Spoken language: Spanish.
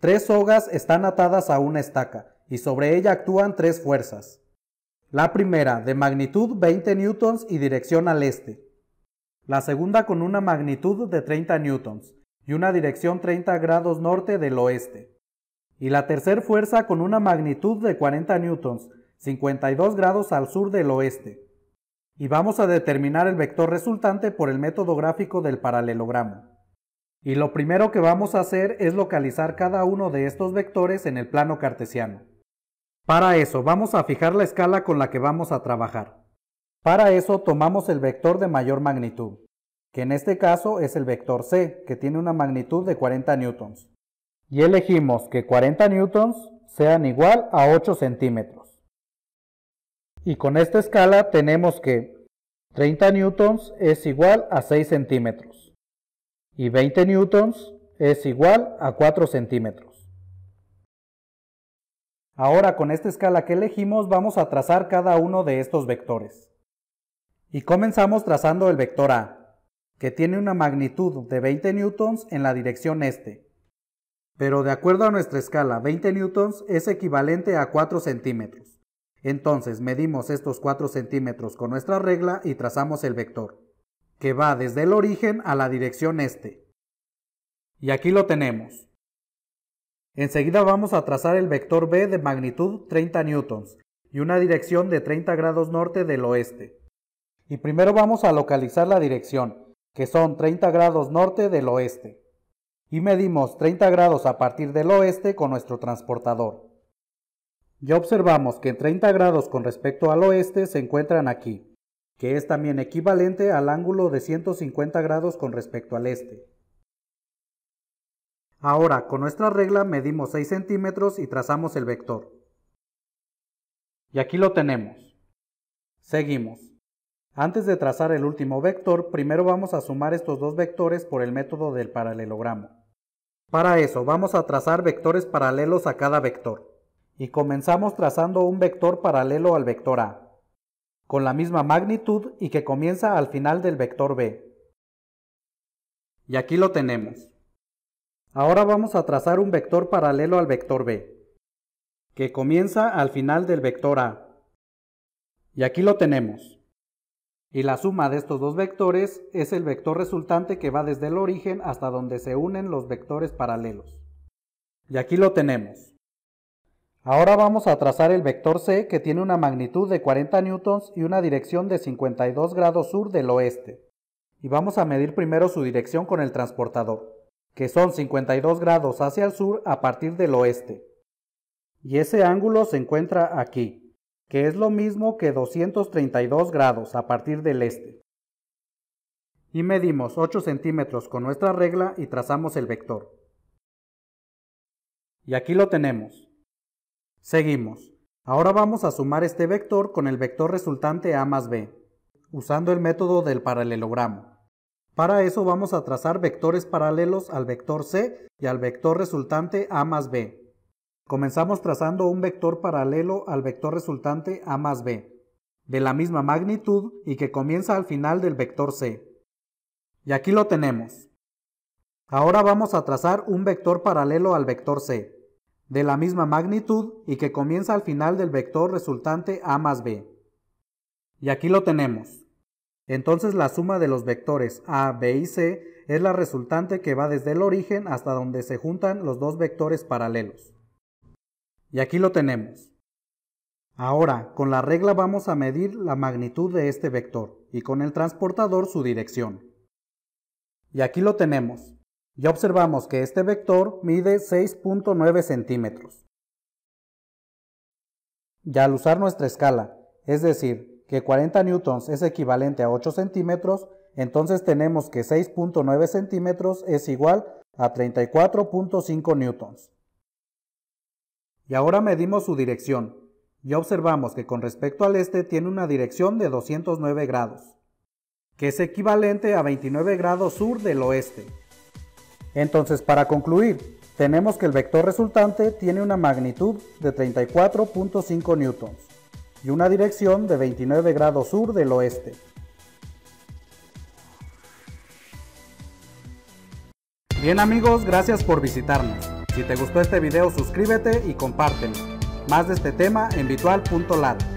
Tres sogas están atadas a una estaca y sobre ella actúan tres fuerzas. La primera, de magnitud 20 newtons y dirección al este. La segunda con una magnitud de 30 newtons y una dirección 30 grados norte del oeste. Y la tercera fuerza con una magnitud de 40 newtons, 52 grados al sur del oeste. Y vamos a determinar el vector resultante por el método gráfico del paralelogramo. Y lo primero que vamos a hacer es localizar cada uno de estos vectores en el plano cartesiano. Para eso vamos a fijar la escala con la que vamos a trabajar. Para eso tomamos el vector de mayor magnitud, que en este caso es el vector c, que tiene una magnitud de 40 newtons. Y elegimos que 40 newtons sean igual a 8 centímetros. Y con esta escala tenemos que 30 newtons es igual a 6 centímetros y 20 newtons es igual a 4 centímetros. Ahora con esta escala que elegimos vamos a trazar cada uno de estos vectores. Y comenzamos trazando el vector A, que tiene una magnitud de 20 newtons en la dirección este. Pero de acuerdo a nuestra escala, 20 newtons es equivalente a 4 centímetros. Entonces medimos estos 4 centímetros con nuestra regla y trazamos el vector que va desde el origen a la dirección este. Y aquí lo tenemos. Enseguida vamos a trazar el vector B de magnitud 30 newtons y una dirección de 30 grados norte del oeste. Y primero vamos a localizar la dirección, que son 30 grados norte del oeste. Y medimos 30 grados a partir del oeste con nuestro transportador. Ya observamos que en 30 grados con respecto al oeste se encuentran aquí, que es también equivalente al ángulo de 150 grados con respecto al este. Ahora, con nuestra regla medimos 6 centímetros y trazamos el vector. Y aquí lo tenemos. Seguimos. Antes de trazar el último vector, primero vamos a sumar estos dos vectores por el método del paralelogramo. Para eso, vamos a trazar vectores paralelos a cada vector. Y comenzamos trazando un vector paralelo al vector A con la misma magnitud y que comienza al final del vector b. Y aquí lo tenemos. Ahora vamos a trazar un vector paralelo al vector b, que comienza al final del vector a. Y aquí lo tenemos. Y la suma de estos dos vectores es el vector resultante que va desde el origen hasta donde se unen los vectores paralelos. Y aquí lo tenemos. Ahora vamos a trazar el vector C que tiene una magnitud de 40 newtons y una dirección de 52 grados sur del oeste. Y vamos a medir primero su dirección con el transportador, que son 52 grados hacia el sur a partir del oeste. Y ese ángulo se encuentra aquí, que es lo mismo que 232 grados a partir del este. Y medimos 8 centímetros con nuestra regla y trazamos el vector. Y aquí lo tenemos. Seguimos. Ahora vamos a sumar este vector con el vector resultante A más B, usando el método del paralelogramo. Para eso vamos a trazar vectores paralelos al vector C y al vector resultante A más B. Comenzamos trazando un vector paralelo al vector resultante A más B, de la misma magnitud y que comienza al final del vector C. Y aquí lo tenemos. Ahora vamos a trazar un vector paralelo al vector C, de la misma magnitud y que comienza al final del vector resultante A más B. Y aquí lo tenemos. Entonces la suma de los vectores A, B y C es la resultante que va desde el origen hasta donde se juntan los dos vectores paralelos. Y aquí lo tenemos. Ahora, con la regla vamos a medir la magnitud de este vector y con el transportador su dirección. Y aquí lo tenemos. Ya observamos que este vector mide 6.9 centímetros. Ya al usar nuestra escala, es decir, que 40 newtons es equivalente a 8 centímetros, entonces tenemos que 6.9 centímetros es igual a 34.5 newtons. Y ahora medimos su dirección. Ya observamos que con respecto al este tiene una dirección de 209 grados, que es equivalente a 29 grados sur del oeste. Entonces, para concluir, tenemos que el vector resultante tiene una magnitud de 34.5 newtons y una dirección de 29 grados sur del oeste. Bien amigos, gracias por visitarnos. Si te gustó este video suscríbete y compártelo. Más de este tema en virtual.lat.